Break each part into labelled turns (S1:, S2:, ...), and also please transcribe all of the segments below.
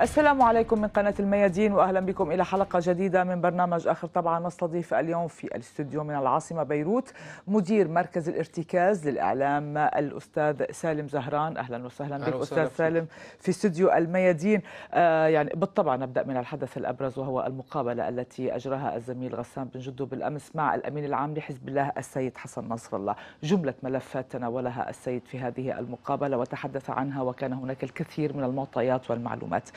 S1: السلام عليكم من قناة الميادين وأهلا بكم إلى حلقة جديدة من برنامج آخر طبعا نستضيف اليوم في الاستوديو من العاصمة بيروت مدير مركز الارتكاز للإعلام الأستاذ سالم زهران أهلا وسهلا بك أستاذ سالم في استوديو الميادين آه يعني بالطبع نبدأ من الحدث الأبرز وهو المقابلة التي أجراها الزميل غسان بن جدو بالأمس مع الأمين العام لحزب الله السيد حسن نصر الله جملة ملفات تناولها السيد في هذه المقابلة وتحدث عنها وكان هناك الكثير من المعطيات والمعلومات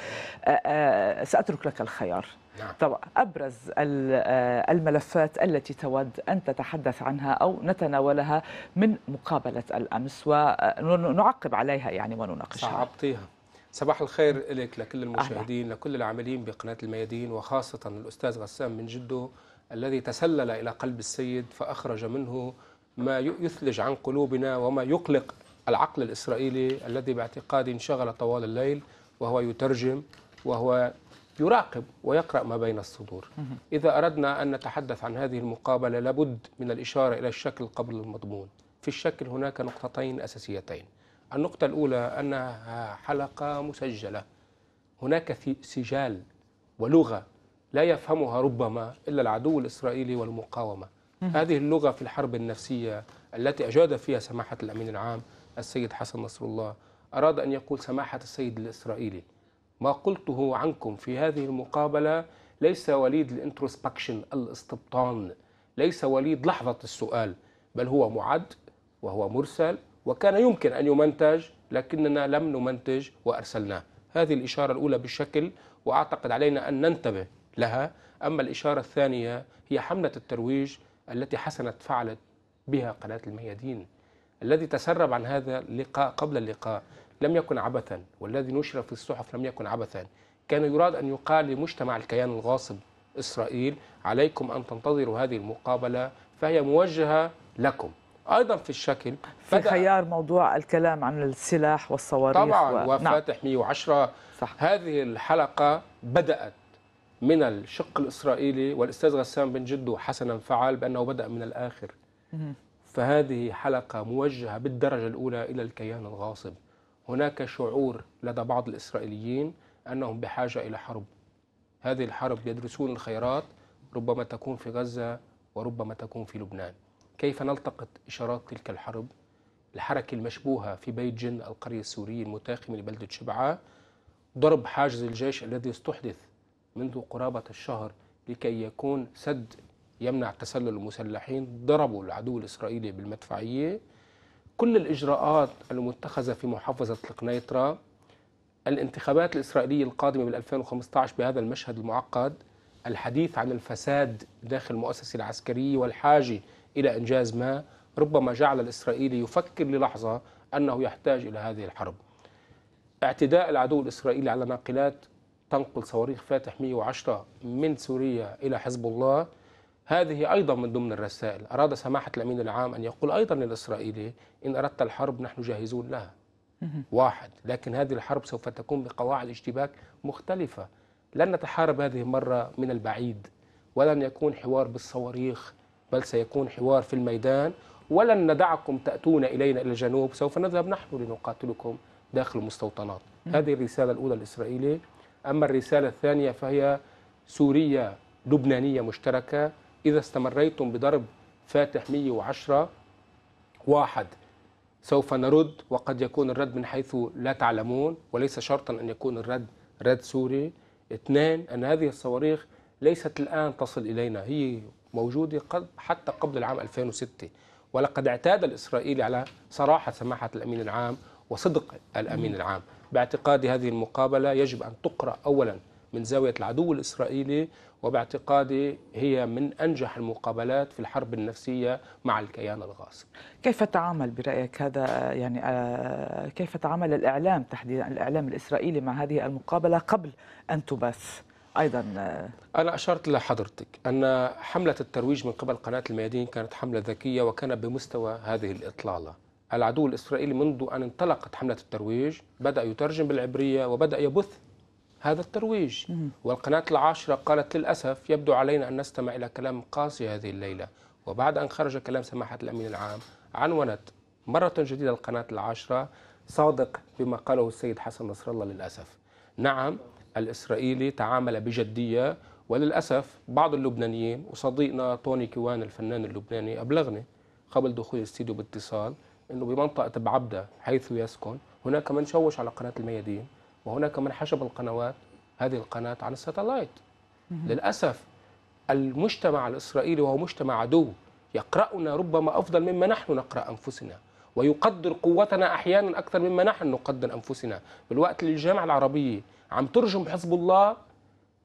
S1: أه، أه، سأترك لك الخيار نعم. طبعا أبرز أه، الملفات التي تود أن تتحدث عنها أو نتناولها من مقابلة الأمس ونعقب عليها يعني ونناقشها
S2: صعبتيها صباح الخير لك لكل المشاهدين لكل العاملين بقناة الميادين وخاصة الأستاذ غسان من جده الذي تسلل إلى قلب السيد فأخرج منه ما يثلج عن قلوبنا وما يقلق العقل الإسرائيلي الذي باعتقادي انشغل طوال الليل وهو يترجم وهو يراقب ويقرأ ما بين الصدور إذا أردنا أن نتحدث عن هذه المقابلة لابد من الإشارة إلى الشكل قبل المضمون في الشكل هناك نقطتين أساسيتين النقطة الأولى أنها حلقة مسجلة هناك سجال ولغة لا يفهمها ربما إلا العدو الإسرائيلي والمقاومة هذه اللغة في الحرب النفسية التي أجاد فيها سماحة الأمين العام السيد حسن نصر الله أراد أن يقول سماحة السيد الإسرائيلي ما قلته عنكم في هذه المقابلة ليس وليد الانتروسبكشن الاستبطان ليس وليد لحظة السؤال بل هو معد وهو مرسل وكان يمكن أن يمنتج لكننا لم نمنتج وأرسلناه هذه الإشارة الأولى بالشكل وأعتقد علينا أن ننتبه لها أما الإشارة الثانية هي حملة الترويج التي حسنت فعلت بها قناة الميادين الذي تسرب عن هذا اللقاء قبل اللقاء لم يكن عبثا والذي نشر في الصحف لم يكن عبثا كان يراد أن يقال لمجتمع الكيان الغاصب إسرائيل عليكم أن تنتظروا هذه المقابلة فهي موجهة لكم ايضا في الشكل في خيار
S1: موضوع الكلام عن السلاح والصواريخ طبعا و... نعم. وفاتح
S2: 110 صح. هذه الحلقه بدات من الشق الاسرائيلي والاستاذ غسان بن جدو حسنا فعل بانه بدا من الاخر فهذه حلقة موجهة بالدرجة الأولى إلى الكيان الغاصب هناك شعور لدى بعض الإسرائيليين أنهم بحاجة إلى حرب هذه الحرب يدرسون الخيرات ربما تكون في غزة وربما تكون في لبنان كيف نلتقط إشارات تلك الحرب الحركة المشبوهة في بيت جن القرية السورية المتاخمة لبلدة شبعاء ضرب حاجز الجيش الذي استحدث منذ قرابة الشهر لكي يكون سد يمنع تسلل المسلحين ضربوا العدو الإسرائيلي بالمدفعية كل الإجراءات المتخذة في محافظة القنيطرة الانتخابات الإسرائيلية القادمة بال 2015 بهذا المشهد المعقد الحديث عن الفساد داخل المؤسسة العسكرية والحاجة إلى إنجاز ما ربما جعل الإسرائيلي يفكر للحظة أنه يحتاج إلى هذه الحرب اعتداء العدو الإسرائيلي على ناقلات تنقل صواريخ فاتح 110 من سوريا إلى حزب الله هذه أيضا من ضمن الرسائل أراد سماحة الأمين العام أن يقول أيضا للإسرائيلي إن أردت الحرب نحن جاهزون لها واحد لكن هذه الحرب سوف تكون بقواعد اشتباك مختلفة لن نتحارب هذه المرة من البعيد ولن يكون حوار بالصواريخ بل سيكون حوار في الميدان ولن ندعكم تأتون إلينا إلى الجنوب سوف نذهب نحن لنقاتلكم داخل المستوطنات هذه الرسالة الأولى الإسرائيلية أما الرسالة الثانية فهي سورية لبنانية مشتركة إذا استمريتم بضرب فاتح 110 واحد سوف نرد وقد يكون الرد من حيث لا تعلمون وليس شرطا أن يكون الرد رد سوري اثنان أن هذه الصواريخ ليست الآن تصل إلينا هي موجودة حتى قبل العام 2006 ولقد اعتاد الإسرائيلي على صراحة سماحة الأمين العام وصدق الأمين العام باعتقادي هذه المقابلة يجب أن تقرأ أولا من زاوية العدو الإسرائيلي وباعتقادي هي من أنجح المقابلات في الحرب النفسية مع الكيان الغاصب
S1: كيف تعامل برأيك هذا يعني آه، كيف تعامل الإعلام تحديدا الإعلام الإسرائيلي مع هذه المقابلة قبل أن تبث
S2: ايضا آه، انا اشرت لحضرتك ان حمله الترويج من قبل قناه الميادين كانت حمله ذكيه وكان بمستوى هذه الاطلاله العدو الاسرائيلي منذ ان انطلقت حمله الترويج بدا يترجم بالعبريه وبدا يبث هذا الترويج والقناة العاشرة قالت للأسف يبدو علينا أن نستمع إلى كلام قاسي هذه الليلة وبعد أن خرج كلام سماحة الأمين العام عنونت مرة جديدة القناة العاشرة صادق بما قاله السيد حسن نصر الله للأسف نعم الإسرائيلي تعامل بجدية وللأسف بعض اللبنانيين وصديقنا توني كوان الفنان اللبناني أبلغني قبل دخول الاستديو باتصال أنه بمنطقة بعبدة حيث يسكن هناك من شوش على قناة الميادين وهناك من حجب القنوات هذه القناة عن الساتلايت للأسف المجتمع الإسرائيلي وهو مجتمع عدو يقرأنا ربما أفضل مما نحن نقرأ أنفسنا ويقدر قوتنا أحيانا أكثر مما نحن نقدر أنفسنا بالوقت اللي الجامعة العربية عم ترجم حزب الله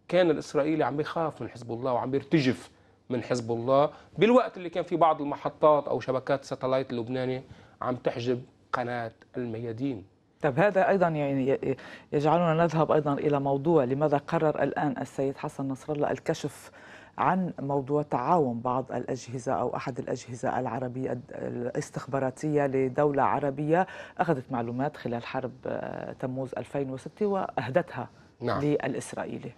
S2: كان الإسرائيلي عم بيخاف من حزب الله وعم بيرتجف من حزب الله بالوقت اللي كان في بعض المحطات أو شبكات ساتلايت اللبناني عم تحجب قناة الميادين
S1: طب هذا ايضا يعني يجعلنا نذهب ايضا الى موضوع لماذا قرر الان السيد حسن نصر الله الكشف عن موضوع تعاون بعض الأجهزة أو أحد الأجهزة العربية الاستخباراتية لدولة عربية أخذت معلومات خلال حرب آه، تموز 2006 وأهدتها نعم. للإسرائيلي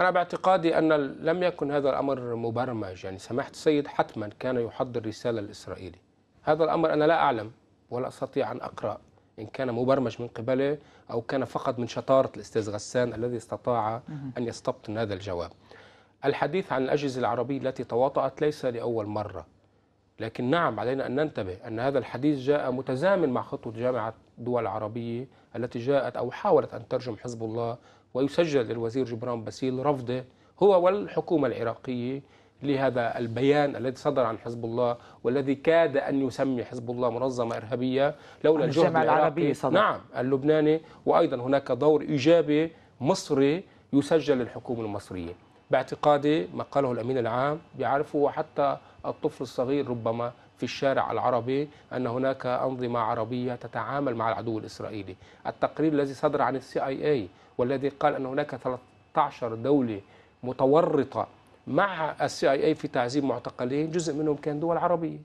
S2: أنا باعتقادي أن لم يكن هذا الأمر مبرمج يعني سماحة السيد حتما كان يحضر رسالة الاسرائيلي هذا الأمر أنا لا أعلم ولا أستطيع أن أقرأ إن كان مبرمج من قبله أو كان فقط من شطارة الأستاذ غسان الذي استطاع أن يستبطن هذا الجواب الحديث عن الأجهزة العربية التي تواطأت ليس لأول مرة لكن نعم علينا أن ننتبه أن هذا الحديث جاء متزامن مع خطوة جامعة دول العربية التي جاءت أو حاولت أن ترجم حزب الله ويسجل للوزير جبران باسيل رفضه هو والحكومة العراقية لهذا البيان الذي صدر عن حزب الله والذي كاد أن يسمي حزب الله منظمة إرهابية لولا الجهد العربي صدر. نعم اللبناني وأيضا هناك دور إيجابي مصري يسجل للحكومة المصرية باعتقادي ما قاله الأمين العام بيعرفه حتى الطفل الصغير ربما في الشارع العربي أن هناك أنظمة عربية تتعامل مع العدو الإسرائيلي التقرير الذي صدر عن السي آي اي والذي قال أن هناك 13 دولة متورطة مع السي اي اي في تعذيب معتقلين جزء منهم كان دول عربيه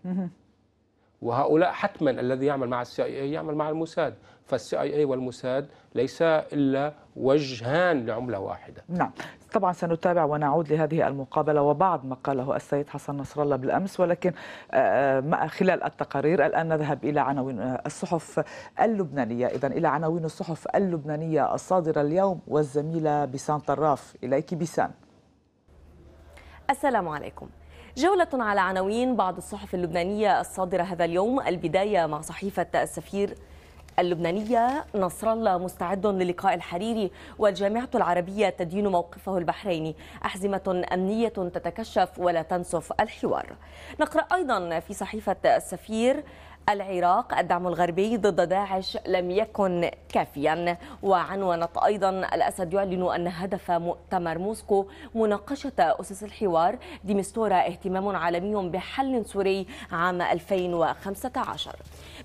S2: وهؤلاء حتما الذي يعمل مع السي اي اي يعمل مع الموساد فالسي اي اي والموساد ليس الا وجهان لعمله واحده نعم
S1: طبعا سنتابع ونعود لهذه المقابله وبعض ما قاله السيد حسن نصر الله بالامس ولكن آه، آه، خلال التقارير الان نذهب الى عناوين آه، الصحف اللبنانيه اذا الى عناوين الصحف اللبنانيه الصادره اليوم والزميله بيسان طراف اليك بيسان
S3: السلام عليكم جولة على عناوين بعض الصحف اللبنانية الصادرة هذا اليوم البداية مع صحيفة السفير اللبنانية نصر الله مستعد للقاء الحريري والجامعة العربية تدين موقفه البحريني أحزمة أمنية تتكشف ولا تنسف الحوار نقرأ أيضا في صحيفة السفير العراق الدعم الغربي ضد داعش لم يكن كافيا وعنونت أيضا الأسد يعلن أن هدف مؤتمر موسكو مناقشة أسس الحوار ديمستورا اهتمام عالمي بحل سوري عام 2015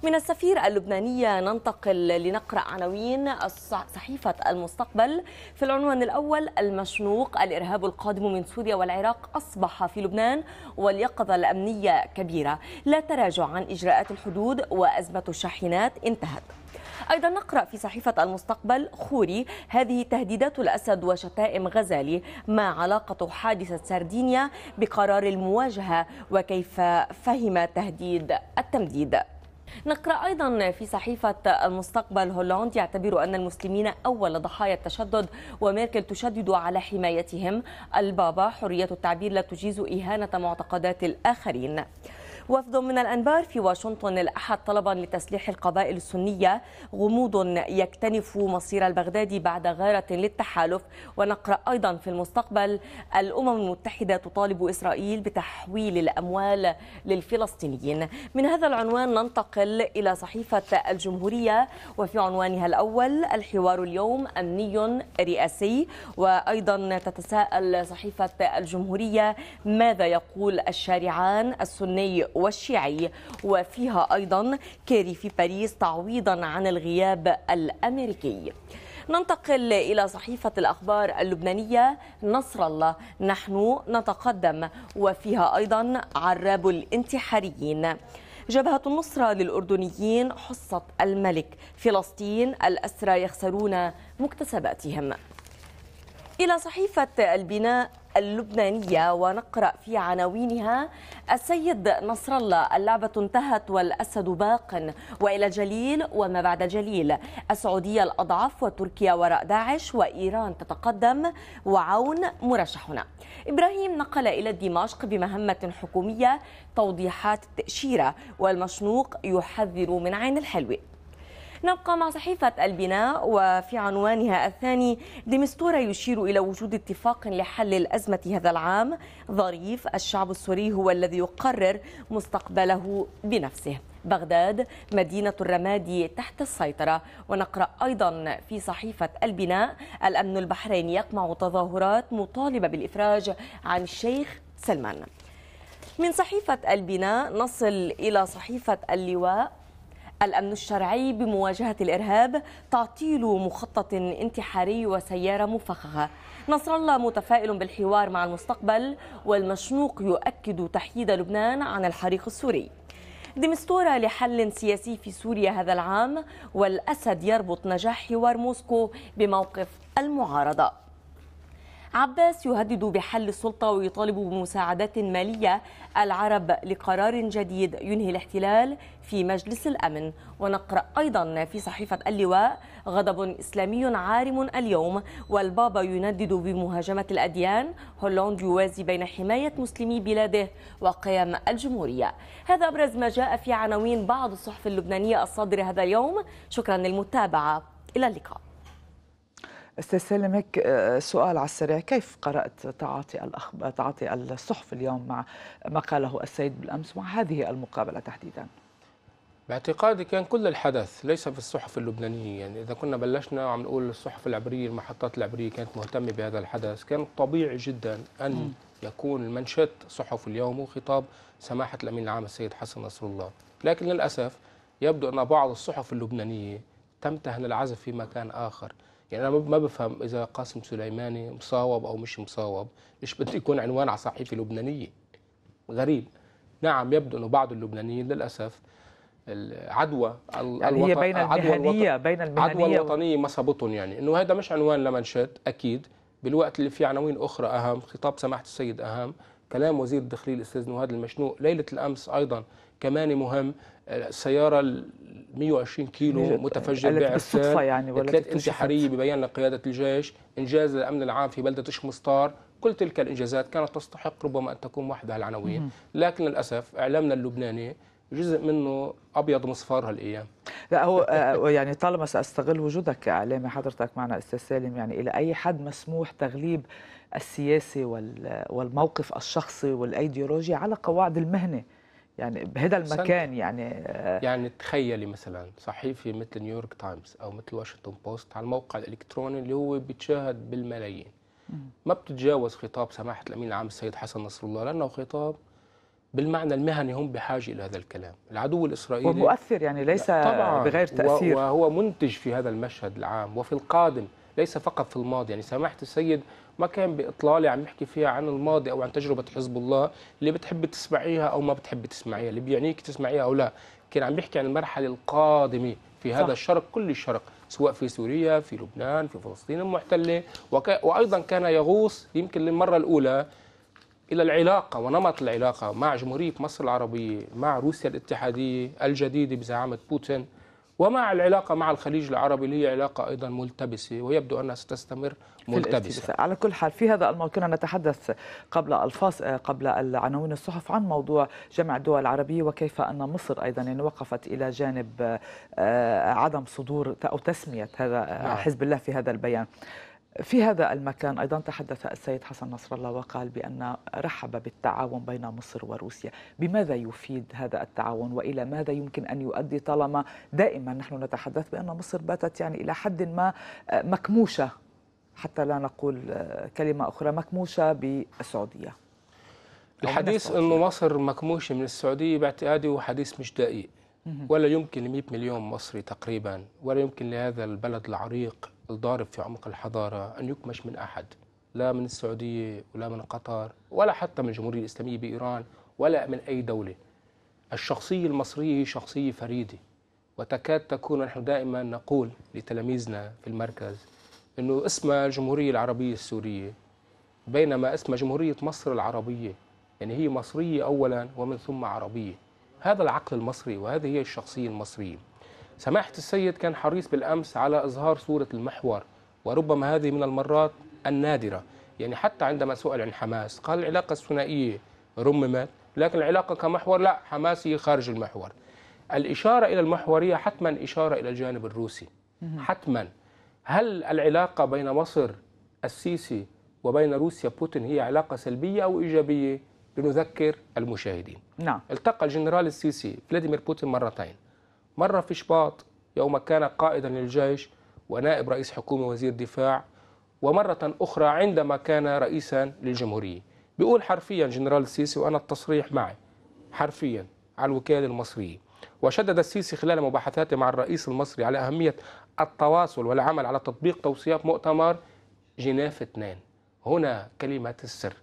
S3: من السفير اللبنانية ننتقل لنقرأ عناوين صحيفة المستقبل في العنوان الأول المشنوق الإرهاب القادم من سوريا والعراق أصبح في لبنان واليقظة الأمنية كبيرة لا تراجع عن إجراءات الحدود وأزمة الشاحنات انتهت أيضا نقرأ في صحيفة المستقبل خوري هذه تهديدات الأسد وشتائم غزالي ما علاقة حادثة سردينيا بقرار المواجهة وكيف فهم تهديد التمديد نقرأ أيضا في صحيفة المستقبل هولاند يعتبر أن المسلمين أول ضحايا التشدد وميركل تشدد على حمايتهم البابا حرية التعبير لا تجيز إهانة معتقدات الآخرين وفد من الأنبار في واشنطن الأحد طلبا لتسليح القبائل السنية غموض يكتنف مصير البغدادي بعد غارة للتحالف ونقرأ أيضا في المستقبل الأمم المتحدة تطالب إسرائيل بتحويل الأموال للفلسطينيين من هذا العنوان ننتقل إلى صحيفة الجمهورية وفي عنوانها الأول الحوار اليوم أمني رئاسي وأيضا تتساءل صحيفة الجمهورية ماذا يقول الشارعان السني والشيعي وفيها أيضا كيري في باريس تعويضا عن الغياب الأمريكي ننتقل إلى صحيفة الأخبار اللبنانية نصر الله نحن نتقدم وفيها أيضا عراب الانتحاريين جبهة النصرة للأردنيين حصة الملك فلسطين الأسرى يخسرون مكتسباتهم إلى صحيفة البناء اللبنانية ونقرأ في عناوينها السيد نصر الله اللعبة انتهت والأسد باق وإلى الجليل وما بعد الجليل السعودية الأضعف وتركيا وراء داعش وإيران تتقدم وعون مرشحنا إبراهيم نقل إلى دمشق بمهمة حكومية توضيحات التأشيرة والمشنوق يحذر من عين الحلوي نبقى مع صحيفة البناء وفي عنوانها الثاني دمسطورة يشير إلى وجود اتفاق لحل الأزمة هذا العام ظريف الشعب السوري هو الذي يقرر مستقبله بنفسه بغداد مدينة الرماد تحت السيطرة ونقرأ أيضا في صحيفة البناء الأمن البحريني يقمع تظاهرات مطالبة بالإفراج عن الشيخ سلمان من صحيفة البناء نصل إلى صحيفة اللواء الأمن الشرعي بمواجهة الإرهاب تعطيل مخطط انتحاري وسيارة مفخخة نصر الله متفائل بالحوار مع المستقبل والمشنوق يؤكد تحييد لبنان عن الحريق السوري دمستورة لحل سياسي في سوريا هذا العام والأسد يربط نجاح حوار موسكو بموقف المعارضة عباس يهدد بحل السلطة ويطالب بمساعدات مالية العرب لقرار جديد ينهي الاحتلال في مجلس الأمن ونقرأ أيضا في صحيفة اللواء غضب إسلامي عارم اليوم والبابا يندد بمهاجمة الأديان هولاند يوازي بين حماية مسلمي بلاده وقيام الجمهورية هذا أبرز ما جاء في عناوين بعض الصحف اللبنانية الصادرة هذا اليوم شكرا للمتابعة إلى اللقاء
S1: استاذ سالم هيك آه، سؤال على السريع كيف قرات تعاطي الأخب... تعاطي الصحف اليوم مع ما قاله السيد بالامس مع هذه المقابله تحديدا
S2: باعتقادي كان كل الحدث ليس في الصحف اللبنانية يعني إذا كنا بلشنا عم نقول الصحف العبرية المحطات العبرية كانت مهتمة بهذا الحدث كان طبيعي جدا أن م. يكون المنشط صحف اليوم هو خطاب سماحة الأمين العام السيد حسن نصر الله لكن للأسف يبدو أن بعض الصحف اللبنانية تمتهن العزف في مكان آخر يعني انا ما بفهم اذا قاسم سليماني مصاوب او مش مصاوب ليش بده يكون عنوان على صحيفه لبنانيه غريب نعم يبدو انه بعض اللبنانيين للاسف العدوى يعني هي بين المهنيه بين المهنيه عدوى الوطنيه ما صابتهم يعني انه هذا مش عنوان لمنشات اكيد بالوقت اللي في عناوين اخرى اهم خطاب سماحه السيد اهم كلام وزير الداخليه الاستاذ نهاد المشنوق ليله الامس ايضا كمان مهم السياره آه، ال 120 كيلو متفجر بعرسان يعني ثلاث انتحاريه ببيان لقياده الجيش انجاز الامن العام في بلده مستار كل تلك الانجازات كانت تستحق ربما ان تكون وحدها العناوين لكن للاسف اعلامنا اللبناني جزء منه ابيض مصفار هالايام لا هو آه، يعني طالما ساستغل
S1: وجودك كاعلامي حضرتك معنا استاذ سالم يعني الى اي حد مسموح تغليب السياسي والموقف الشخصي والايديولوجي على قواعد المهنه يعني بهذا المكان يعني آه،
S2: يعني تخيلي مثلا صحيفه مثل نيويورك تايمز او مثل واشنطن بوست على الموقع الالكتروني اللي هو بيتشاهد بالملايين ما بتتجاوز خطاب سماحه الامين العام السيد حسن نصر الله لانه خطاب بالمعنى المهني هم بحاجه الى هذا الكلام، العدو الاسرائيلي ومؤثر يعني ليس طبعا بغير تاثير وهو منتج في هذا المشهد العام وفي القادم ليس فقط في الماضي، يعني سماحه السيد ما كان بإطلالة عم يحكي فيها عن الماضي او عن تجربه حزب الله اللي بتحب تسمعيها او ما بتحب تسمعيها اللي بيعنيك تسمعيها او لا كان عم يحكي عن المرحله القادمه في هذا صح. الشرق كل الشرق سواء في سوريا في لبنان في فلسطين المحتله وك... وايضا كان يغوص يمكن للمره الاولى الى العلاقه ونمط العلاقه مع جمهوريه مصر العربيه مع روسيا الاتحاديه الجديده بزعامه بوتين ومع العلاقة مع الخليج العربي اللي هي علاقة أيضا ملتبسة ويبدو أنها ستستمر ملتبسة على كل حال في هذا الموضوع
S1: كنا نتحدث قبل الفاصل قبل العناوين الصحف عن موضوع جمع الدول العربية وكيف أن مصر أيضا يعني وقفت إلى جانب آه، عدم صدور أو تسمية هذا نعم. حزب الله في هذا البيان في هذا المكان ايضا تحدث السيد حسن نصر الله وقال بان رحب بالتعاون بين مصر وروسيا، بماذا يفيد هذا التعاون والى ماذا يمكن ان يؤدي طالما دائما نحن نتحدث بان مصر باتت يعني الى حد ما مكموشه حتى لا نقول كلمه اخرى مكموشه بالسعوديه.
S2: الحديث انه مصر مكموشه من السعوديه باعتقادي هو حديث مش دقيق. ولا يمكن ل 100 مليون مصري تقريبا ولا يمكن لهذا البلد العريق الضارب في عمق الحضارة أن يكمش من أحد لا من السعودية ولا من قطر ولا حتى من الجمهورية الإسلامية بإيران ولا من أي دولة الشخصية المصرية هي شخصية فريدة وتكاد تكون نحن دائما نقول لتلاميذنا في المركز أنه اسمها الجمهورية العربية السورية بينما اسمها جمهورية مصر العربية يعني هي مصرية أولا ومن ثم عربية هذا العقل المصري وهذه هي الشخصية المصرية سماحة السيد كان حريص بالأمس على إظهار صورة المحور وربما هذه من المرات النادرة يعني حتى عندما سئل عن حماس قال العلاقة الثنائية رممت لكن العلاقة كمحور لا حماسي خارج المحور الإشارة إلى المحورية حتما إشارة إلى الجانب الروسي حتما هل العلاقة بين مصر السيسي وبين روسيا بوتين هي علاقة سلبية أو إيجابية لنذكر المشاهدين نعم. التقى الجنرال السيسي فلاديمير بوتين مرتين مرة في شباط يوم كان قائدا للجيش ونائب رئيس حكومة وزير دفاع ومرة أخرى عندما كان رئيسا للجمهورية بيقول حرفيا جنرال السيسي وأنا التصريح معي حرفيا على الوكالة المصرية وشدد السيسي خلال مباحثاته مع الرئيس المصري على أهمية التواصل والعمل على تطبيق توصيات مؤتمر جنيف 2 هنا كلمة السر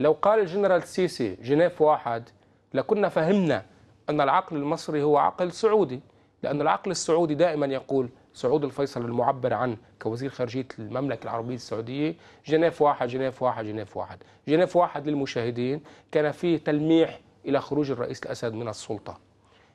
S2: لو قال الجنرال السيسي جنيف واحد لكنا فهمنا أن العقل المصري هو عقل سعودي لأن العقل السعودي دائما يقول سعود الفيصل المعبر عن كوزير خارجية المملكة العربية السعودية جنيف واحد جنيف واحد جنيف واحد جنيف واحد للمشاهدين كان فيه تلميح إلى خروج الرئيس الأسد من السلطة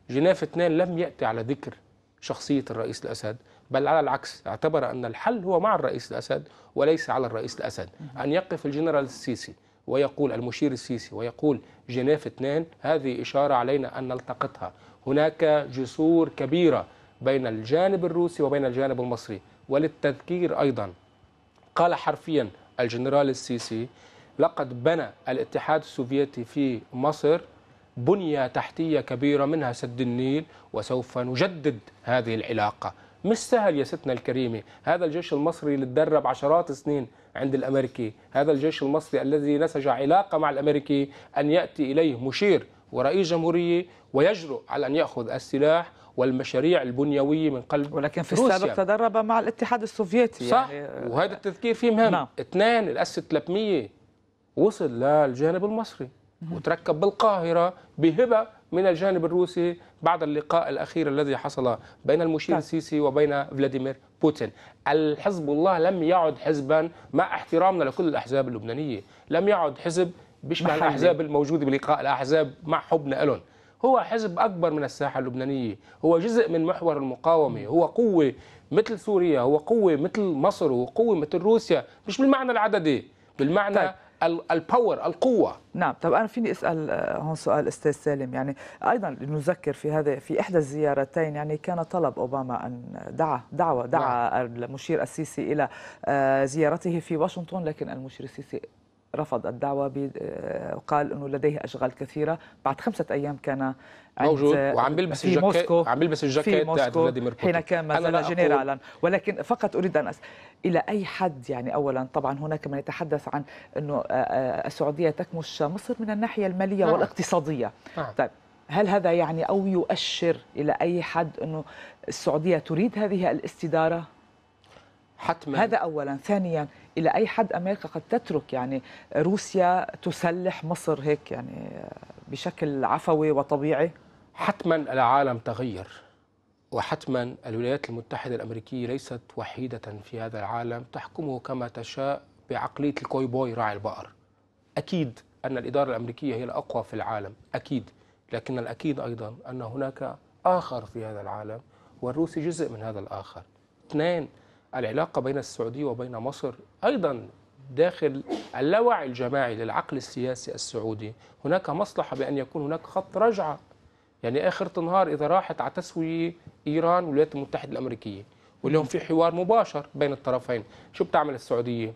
S2: جنيف اثنين لم يأتي على ذكر شخصية الرئيس الأسد بل على العكس اعتبر أن الحل هو مع الرئيس الأسد وليس على الرئيس الأسد أن يقف الجنرال السيسي ويقول المشير السيسي ويقول جنيف اثنان هذه إشارة علينا أن نلتقطها هناك جسور كبيرة بين الجانب الروسي وبين الجانب المصري وللتذكير أيضا قال حرفيا الجنرال السيسي لقد بنى الاتحاد السوفيتي في مصر بنية تحتية كبيرة منها سد النيل وسوف نجدد هذه العلاقة مش سهل يا ستنا الكريمه هذا الجيش المصري اللي تدرب عشرات السنين عند الامريكي هذا الجيش المصري الذي نسج علاقه مع الامريكي ان ياتي اليه مشير ورئيس جمهوريه ويجرؤ على ان ياخذ السلاح والمشاريع البنيويه من قلب ولكن في السابق تدرب مع الاتحاد السوفيتي صح يعني وهذا التذكير فيه مهم نعم. اثنين الاس 300 وصل للجانب المصري وتركب بالقاهره بهبه من الجانب الروسي بعد اللقاء الأخير الذي حصل بين المشير نعم. السيسي وبين فلاديمير بوتين الحزب الله لم يعد حزبا مع احترامنا لكل الأحزاب اللبنانية لم يعد حزب بيشبه الأحزاب الموجودة بلقاء الأحزاب مع حبنا لهم هو حزب أكبر من الساحة اللبنانية هو جزء من محور المقاومة هو قوة مثل سوريا هو قوة مثل مصر هو قوة مثل روسيا مش بالمعنى العددي بالمعنى طيب. الباور القوه نعم طب انا فيني اسال آه، هون سؤال استاذ سالم يعني
S1: ايضا نذكر في هذا في احدى الزيارتين يعني كان طلب اوباما ان دعا دعوه دعا نعم. المشير السيسي الى آه، زيارته في واشنطن لكن المشير السيسي رفض الدعوة وقال آه، أنه لديه أشغال كثيرة بعد خمسة أيام كان موجود آه، وعم بيلبس الجاكيت عم بيلبس الجاكيت تاعت فلاديمير بوتين حين كان مثلا جنرالا ولكن فقط اريد ان اسال الى اي حد يعني اولا طبعا هناك من يتحدث عن انه آه، السعوديه تكمش مصر من الناحيه الماليه نعم. والاقتصاديه نعم. طيب هل هذا يعني او يؤشر الى اي حد انه السعوديه تريد هذه الاستداره حتما هذا اولا ثانيا الى اي حد امريكا قد تترك يعني روسيا تسلح مصر هيك يعني بشكل عفوي وطبيعي
S2: حتما العالم تغير وحتما الولايات المتحده الامريكيه ليست وحيده في هذا العالم تحكمه كما تشاء بعقليه الكوي بوي راعي البقر اكيد ان الاداره الامريكيه هي الاقوى في العالم اكيد لكن الاكيد ايضا ان هناك اخر في هذا العالم والروسي جزء من هذا الاخر اثنين العلاقة بين السعودية وبين مصر أيضا داخل اللاوعي الجماعي للعقل السياسي السعودي هناك مصلحة بأن يكون هناك خط رجعة يعني آخر النهار إذا راحت على تسوية إيران والولايات المتحدة الأمريكية واليوم في حوار مباشر بين الطرفين شو بتعمل السعودية؟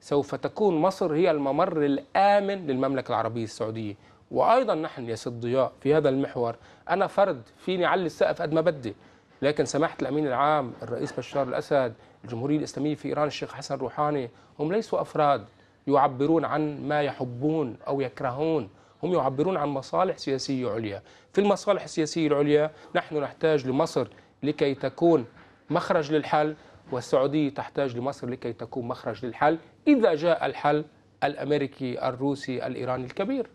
S2: سوف تكون مصر هي الممر الآمن للمملكة العربية السعودية وأيضا نحن يا سيد ضياء في هذا المحور أنا فرد فيني علي السقف قد ما بدي لكن سماحه الامين العام الرئيس بشار الاسد الجمهوريه الاسلاميه في ايران الشيخ حسن روحاني هم ليسوا افراد يعبرون عن ما يحبون او يكرهون هم يعبرون عن مصالح سياسيه عليا في المصالح السياسيه العليا نحن نحتاج لمصر لكي تكون مخرج للحل والسعوديه تحتاج لمصر لكي تكون مخرج للحل اذا جاء الحل الامريكي الروسي الايراني الكبير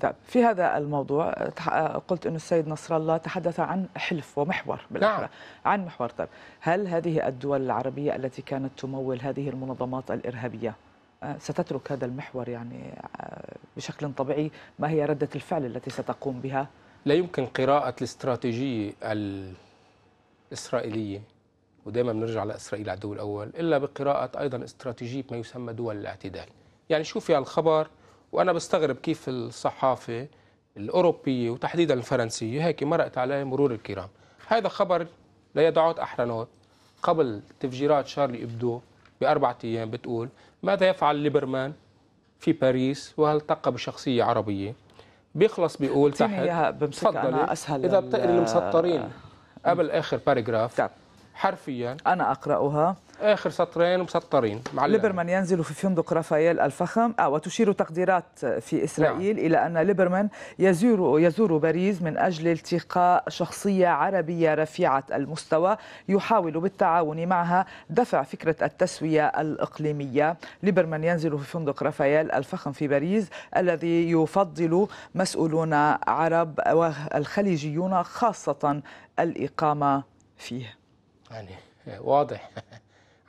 S1: طيب في هذا الموضوع آه، آه، قلت أن السيد نصر الله تحدث عن حلف ومحور بالأحرى نعم. عن محور طيب هل هذه الدول العربية التي كانت تمول هذه المنظمات الإرهابية آه، ستترك هذا المحور يعني بشكل طبيعي ما هي ردة الفعل التي ستقوم بها؟
S2: لا يمكن قراءة الاستراتيجية الإسرائيلية ودائما بنرجع لإسرائيل على الدول الأول إلا بقراءة أيضا استراتيجية ما يسمى دول الاعتدال يعني شوفي على الخبر وانا بستغرب كيف الصحافه الاوروبيه وتحديدا الفرنسيه هيك مرقت عليه مرور الكرام هذا خبر لا يدعوت احرنوت قبل تفجيرات شارلي ابدو باربعة ايام بتقول ماذا يفعل ليبرمان في باريس وهل التقى بشخصيه عربيه بيخلص بيقول تحت تفضل اسهل اذا بتقري المسطرين آه. قبل اخر باراجراف حرفيا انا اقراها اخر سطرين مسطرين ليبرمان
S1: ينزل في فندق رافائيل الفخم آه وتشير تقديرات في اسرائيل نعم. الى ان ليبرمان يزور يزور باريس من اجل التقاء شخصيه عربيه رفيعه المستوى يحاول بالتعاون معها دفع فكره التسويه الاقليميه ليبرمان ينزل في فندق رافائيل الفخم في باريس الذي يفضل مسؤولون عرب والخليجيون خاصه الاقامه فيه
S2: يعني واضح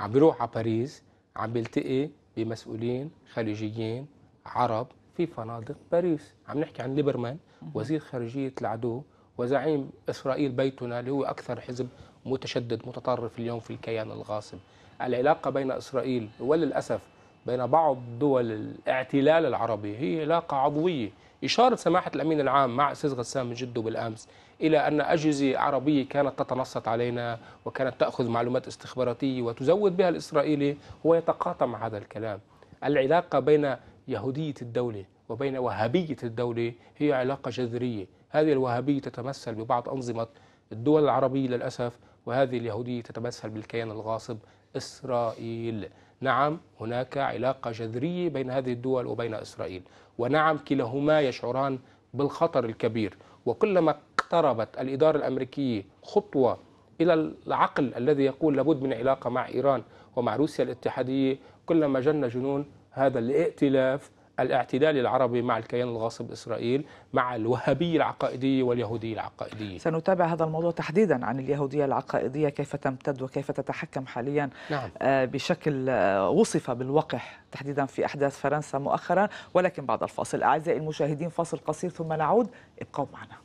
S2: عم بيروح على باريس عم بيلتقي بمسؤولين خليجيين عرب في فنادق باريس عم نحكي عن ليبرمان وزير خارجية العدو وزعيم إسرائيل بيتنا اللي هو أكثر حزب متشدد متطرف اليوم في الكيان الغاصب العلاقة بين إسرائيل وللأسف بين بعض دول الاعتلال العربي هي علاقة عضوية إشارة سماحة الأمين العام مع أستاذ غسان من جدة بالأمس إلى أن أجهزة عربية كانت تتنصت علينا وكانت تأخذ معلومات استخباراتية وتزود بها الإسرائيلي هو يتقاطع مع هذا الكلام العلاقة بين يهودية الدولة وبين وهابية الدولة هي علاقة جذرية هذه الوهابية تتمثل ببعض أنظمة الدول العربية للأسف وهذه اليهودية تتمثل بالكيان الغاصب إسرائيل نعم هناك علاقة جذرية بين هذه الدول وبين إسرائيل ونعم كلاهما يشعران بالخطر الكبير وكلما اقتربت الإدارة الأمريكية خطوة إلى العقل الذي يقول لابد من علاقة مع إيران ومع روسيا الاتحادية كلما جن جنون هذا الائتلاف الاعتدال العربي مع الكيان الغاصب إسرائيل مع الوهابية العقائدية واليهودية العقائدية
S1: سنتابع هذا الموضوع تحديدا عن اليهودية العقائدية كيف تمتد وكيف تتحكم حاليا نعم. آه، بشكل آه، وصف بالوقح تحديدا في أحداث فرنسا مؤخرا ولكن بعد الفاصل أعزائي المشاهدين فاصل قصير ثم نعود ابقوا معنا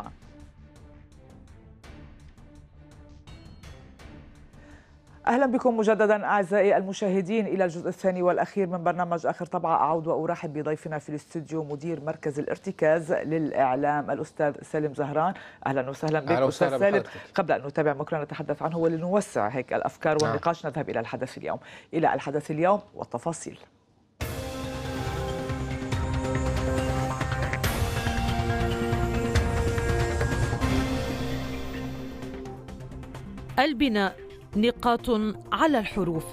S1: طبعا اهلا بكم مجددا اعزائي المشاهدين الى الجزء الثاني والاخير من برنامج اخر طبعه اعود وارحب بضيفنا في الاستوديو مدير مركز الارتكاز للاعلام الاستاذ سالم زهران اهلا وسهلا بك أهلا استاذ سالم قبل ان نتابع ما نتحدث عنه ولنوسع هيك الافكار نعم. والنقاش نذهب الى الحدث اليوم الى الحدث اليوم والتفاصيل
S4: البناء نقاط على الحروف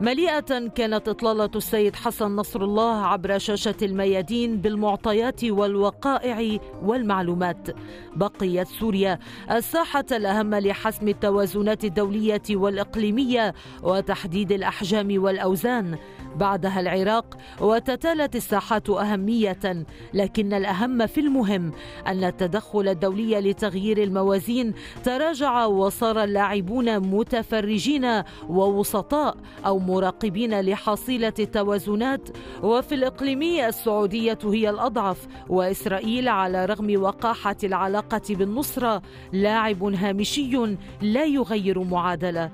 S4: مليئة كانت إطلالة السيد حسن نصر الله عبر شاشة الميادين بالمعطيات والوقائع والمعلومات. بقيت سوريا الساحة الأهم لحسم التوازنات الدولية والإقليمية وتحديد الأحجام والأوزان. بعدها العراق وتتالت الساحات أهمية لكن الأهم في المهم أن التدخل الدولي لتغيير الموازين تراجع وصار اللاعبون متفرجين ووسطاء أو مراقبين لحصيلة التوازنات وفي الإقليمية السعودية هي الأضعف وإسرائيل على رغم وقاحة العلاقة بالنصرة لاعب هامشي لا يغير معادلة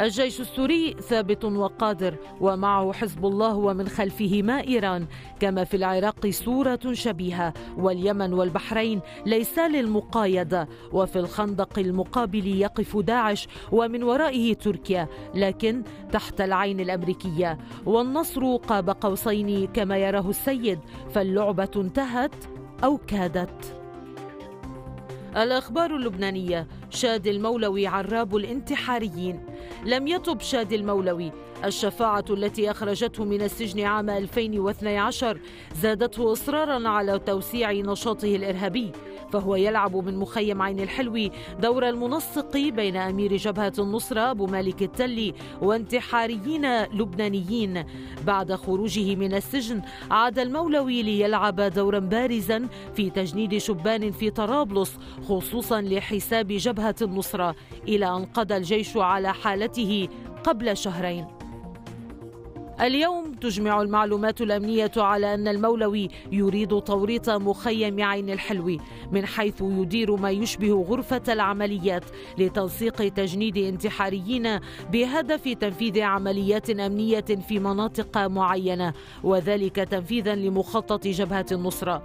S4: الجيش السوري ثابت وقادر ومعه حزب الله ومن خلفهما ايران كما في العراق صوره شبيهه واليمن والبحرين ليسا للمقايده وفي الخندق المقابل يقف داعش ومن ورائه تركيا لكن تحت العين الامريكيه والنصر قاب قوسين كما يراه السيد فاللعبه انتهت او كادت الاخبار اللبنانيه شادي المولوي عراب الانتحاريين لم يطب شادي المولوي الشفاعة التي أخرجته من السجن عام 2012 زادته إصرارا على توسيع نشاطه الإرهابي فهو يلعب من مخيم عين الحلوي دور المنسق بين أمير جبهة النصرة أبو مالك التلي وانتحاريين لبنانيين بعد خروجه من السجن عاد المولوي ليلعب دورا بارزا في تجنيد شبان في طرابلس خصوصا لحساب جبهة جبهة النصرة إلى أن قضى الجيش على حالته قبل شهرين اليوم تجمع المعلومات الأمنية على أن المولوي يريد توريط مخيم عين الحلوي من حيث يدير ما يشبه غرفة العمليات لتنسيق تجنيد انتحاريين بهدف تنفيذ عمليات أمنية في مناطق معينة وذلك تنفيذا لمخطط جبهة النصرة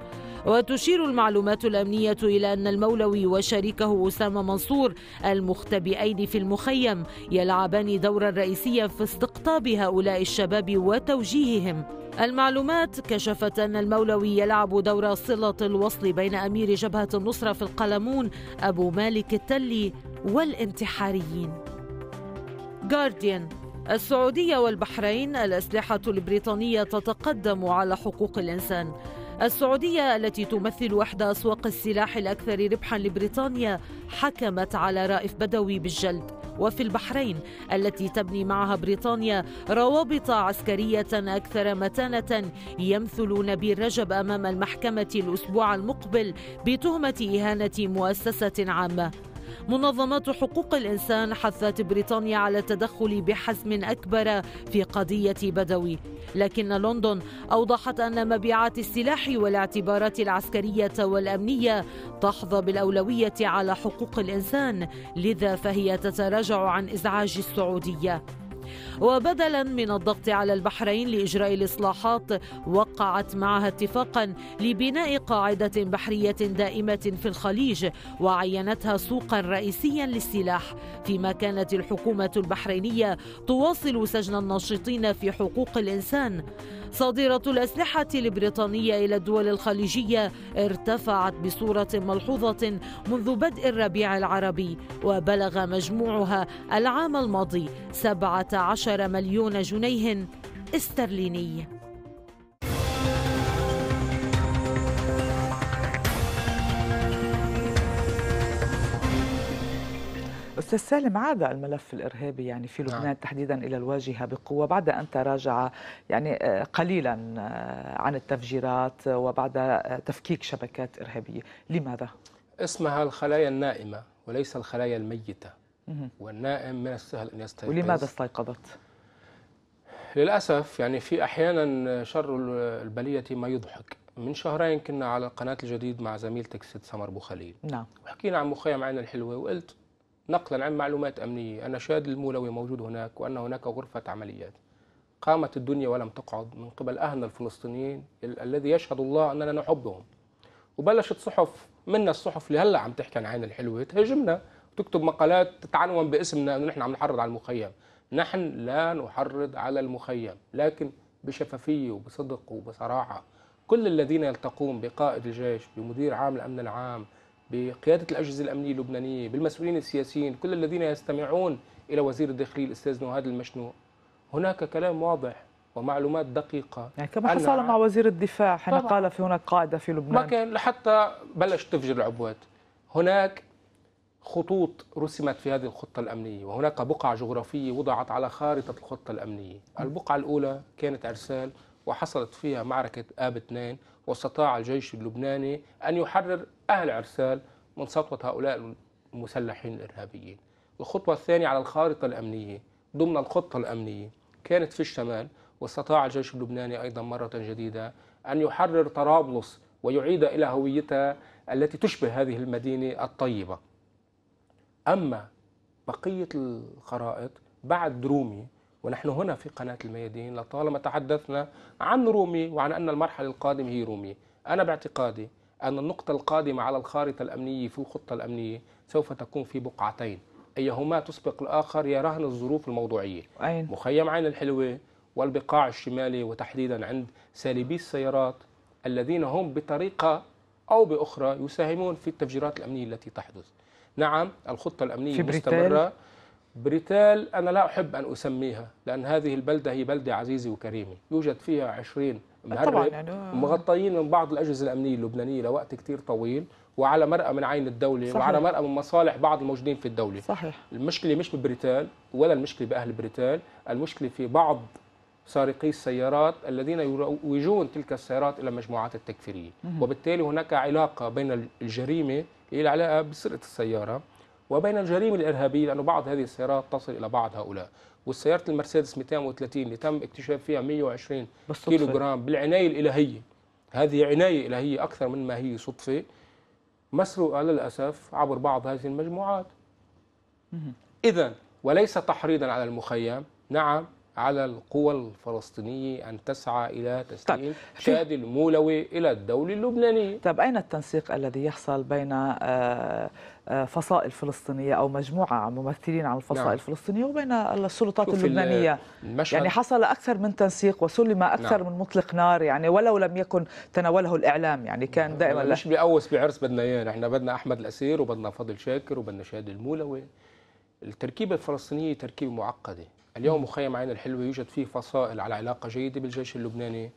S4: وتشير المعلومات الأمنية إلى أن المولوي وشريكه أسامة منصور المختبئين في المخيم يلعبان دورا رئيسيا في استقطاب هؤلاء الشباب وتوجيههم المعلومات كشفت أن المولوي يلعب دور صلة الوصل بين أمير جبهة النصرة في القلمون أبو مالك التلي والانتحاريين جارديان السعودية والبحرين الأسلحة البريطانية تتقدم على حقوق الإنسان السعودية التي تمثل إحدى أسواق السلاح الأكثر ربحا لبريطانيا حكمت على رائف بدوي بالجلد وفي البحرين التي تبني معها بريطانيا روابط عسكرية أكثر متانة يمثل نبيل رجب أمام المحكمة الأسبوع المقبل بتهمة إهانة مؤسسة عامة منظمات حقوق الإنسان حثت بريطانيا على التدخل بحزم أكبر في قضية بدوي لكن لندن أوضحت أن مبيعات السلاح والاعتبارات العسكرية والأمنية تحظى بالأولوية على حقوق الإنسان لذا فهي تتراجع عن إزعاج السعودية وبدلا من الضغط على البحرين لإجراء الإصلاحات وقعت معها اتفاقا لبناء قاعدة بحرية دائمة في الخليج وعينتها سوقا رئيسيا للسلاح فيما كانت الحكومة البحرينية تواصل سجن الناشطين في حقوق الإنسان صادرة الأسلحة البريطانية إلى الدول الخليجية ارتفعت بصورة ملحوظة منذ بدء الربيع العربي وبلغ مجموعها العام الماضي 17 12 مليون جنيه استرليني
S1: استاذ سالم عاد الملف الارهابي يعني في نعم. لبنان نعم. تحديدا الى الواجهه بقوه بعد ان تراجع يعني آه، قليلا آه، عن التفجيرات وبعد آه، تفكيك شبكات ارهابيه، لماذا؟
S2: اسمها الخلايا النائمه وليس الخلايا الميته. والنائم من السهل أن يستيقظ ولماذا
S1: استيقظت؟
S2: للأسف يعني في أحيانا شر البلية ما يضحك من شهرين كنا على قناة الجديد مع زميلتك ست سمر بوخليل نعم وحكينا عن مخيم عين الحلوة وقلت نقلا عن معلومات أمنية أن شاد المولوي موجود هناك وأن هناك غرفة عمليات قامت الدنيا ولم تقعد من قبل أهلنا الفلسطينيين الذي يشهد الله أننا نحبهم وبلشت صحف منا الصحف اللي هلا عم تحكي عن عين الحلوة تهاجمنا تكتب مقالات تتعنون باسمنا أنه نحن عم نحرض على المخيم نحن لا نحرض على المخيم لكن بشفافية وبصدق وبصراحة كل الذين يلتقون بقائد الجيش بمدير عام الأمن العام بقيادة الأجهزة الأمنية اللبنانية بالمسؤولين السياسيين كل الذين يستمعون إلى وزير الداخلية الأستاذ نهاد المشنوع هناك كلام واضح ومعلومات دقيقة يعني كما حصل مع
S1: وزير الدفاع حين طبعا. قال في هناك قاعدة في لبنان ما
S2: كان لحتى بلش تفجر العبوات هناك خطوط رسمت في هذه الخطة الأمنية وهناك بقع جغرافية وضعت على خارطة الخطة الأمنية البقعة الأولى كانت أرسال وحصلت فيها معركة آب 2 واستطاع الجيش اللبناني أن يحرر أهل عرسال من سطوة هؤلاء المسلحين الإرهابيين الخطوة الثانية على الخارطة الأمنية ضمن الخطة الأمنية كانت في الشمال واستطاع الجيش اللبناني أيضا مرة جديدة أن يحرر طرابلس ويعيد إلى هويتها التي تشبه هذه المدينة الطيبة أما بقية الخرائط بعد رومي ونحن هنا في قناة الميادين لطالما تحدثنا عن رومي وعن أن المرحلة القادمة هي رومي أنا باعتقادي أن النقطة القادمة على الخارطة الأمنية في الخطة الأمنية سوف تكون في بقعتين أيهما تسبق الآخر يا رهن الظروف الموضوعية أين؟ مخيم عين الحلوة والبقاع الشمالي وتحديدا عند سالبي السيارات الذين هم بطريقة أو بأخرى يساهمون في التفجيرات الأمنية التي تحدث نعم الخطة الأمنية في بريتال. مستمرة بريتال أنا لا أحب أن أسميها لأن هذه البلدة هي بلدة عزيزي وكريمة يوجد فيها 20 مهرب يعني مغطيين من بعض الأجهزة الأمنية اللبنانية لوقت كتير طويل وعلى مرأة من عين الدولة صحيح. وعلى مرأة من مصالح بعض الموجودين في الدولة صحيح. المشكلة مش ببريتال ولا المشكلة بأهل بريتال المشكلة في بعض سارقي السيارات الذين يروجون تلك السيارات إلى مجموعات التكفيرية وبالتالي هناك علاقة بين الجريمة العلاقة بسرقة السيارة وبين الجريمة الإرهابية لأنه بعض هذه السيارات تصل إلى بعض هؤلاء والسيارة المرسيدس 230 اللي تم اكتشاف فيها 120 كيلو جرام بالعناية الإلهية هذه عناية إلهية أكثر من ما هي صدفة مسروقة للأسف عبر بعض هذه المجموعات إذا وليس تحريضا على المخيم نعم على القوى الفلسطينية أن تسعى إلى تسليم طيب. شادي المولوي إلى الدولة اللبنانية
S1: طب أين التنسيق الذي يحصل بين آه، آه، فصائل فلسطينية أو مجموعة ممثلين عن الفصائل نعم. الفلسطينية وبين السلطات اللبنانية يعني حصل أكثر من تنسيق وسلم أكثر نعم. من مطلق نار يعني ولو لم يكن تناوله الإعلام يعني كان نعم. دائما مش
S2: بأوس بعرس بدنا إياه نحن بدنا أحمد الأسير وبدنا فضل شاكر وبدنا شادي المولوي التركيبة الفلسطينية تركيبة معقدة اليوم مخيم عين الحلوة يوجد فيه فصائل على علاقة جيدة بالجيش اللبناني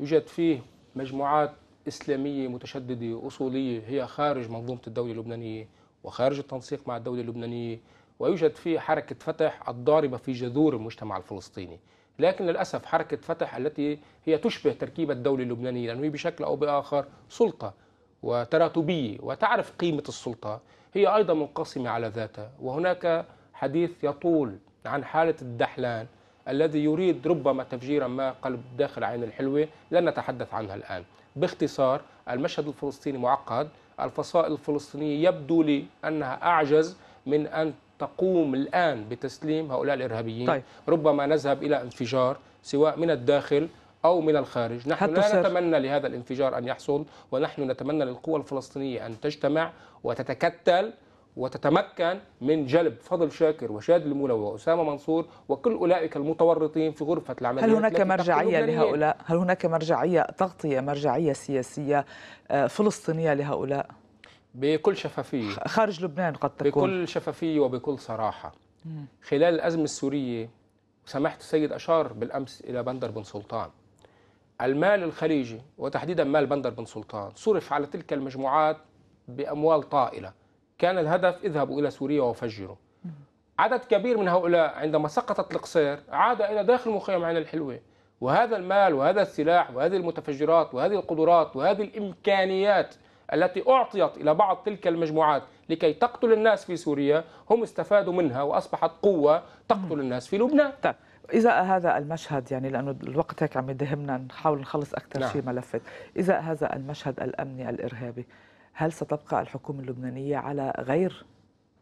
S2: يوجد فيه مجموعات إسلامية متشددة أصولية هي خارج منظومة الدولة اللبنانية وخارج التنسيق مع الدولة اللبنانية ويوجد فيه حركة فتح الضاربة في جذور المجتمع الفلسطيني لكن للأسف حركة فتح التي هي تشبه تركيبة الدولة اللبنانية لأنه هي بشكل أو بآخر سلطة وتراتبية وتعرف قيمة السلطة هي أيضا منقسمة على ذاتها وهناك حديث يطول عن حالة الدحلان الذي يريد ربما تفجيرا ما قلب داخل عين الحلوة لن نتحدث عنها الآن باختصار المشهد الفلسطيني معقد الفصائل الفلسطينية يبدو لي أنها أعجز من أن تقوم الآن بتسليم هؤلاء الإرهابيين طيب. ربما نذهب إلى انفجار سواء من الداخل أو من الخارج نحن لا سير. نتمنى لهذا الانفجار أن يحصل ونحن نتمنى للقوى الفلسطينية أن تجتمع وتتكتل وتتمكن من جلب فضل شاكر وشاد المولى واسامه منصور وكل اولئك المتورطين في غرفه العمليات هل هناك مرجعيه لهؤلاء؟
S1: هل هناك مرجعيه تغطيه مرجعيه سياسيه آه، فلسطينيه لهؤلاء؟
S2: بكل شفافيه خارج لبنان قد تكون بكل شفافيه وبكل صراحه خلال الازمه السوريه سمحت السيد اشار بالامس الى بندر بن سلطان المال الخليجي وتحديدا مال بندر بن سلطان صرف على تلك المجموعات باموال طائله كان الهدف اذهبوا إلى سوريا وفجروا عدد كبير من هؤلاء عندما سقطت القصير عاد إلى داخل مخيم عين الحلوة وهذا المال وهذا السلاح وهذه المتفجرات وهذه القدرات وهذه الإمكانيات التي أعطيت إلى بعض تلك المجموعات لكي تقتل الناس في سوريا هم استفادوا منها وأصبحت قوة تقتل الناس في لبنان طيب.
S1: إذا هذا المشهد يعني لأنه الوقت هيك عم يدهمنا نحاول نخلص أكثر نعم. شيء ملفت إذا هذا المشهد الأمني الإرهابي هل ستبقى الحكومة اللبنانية على غير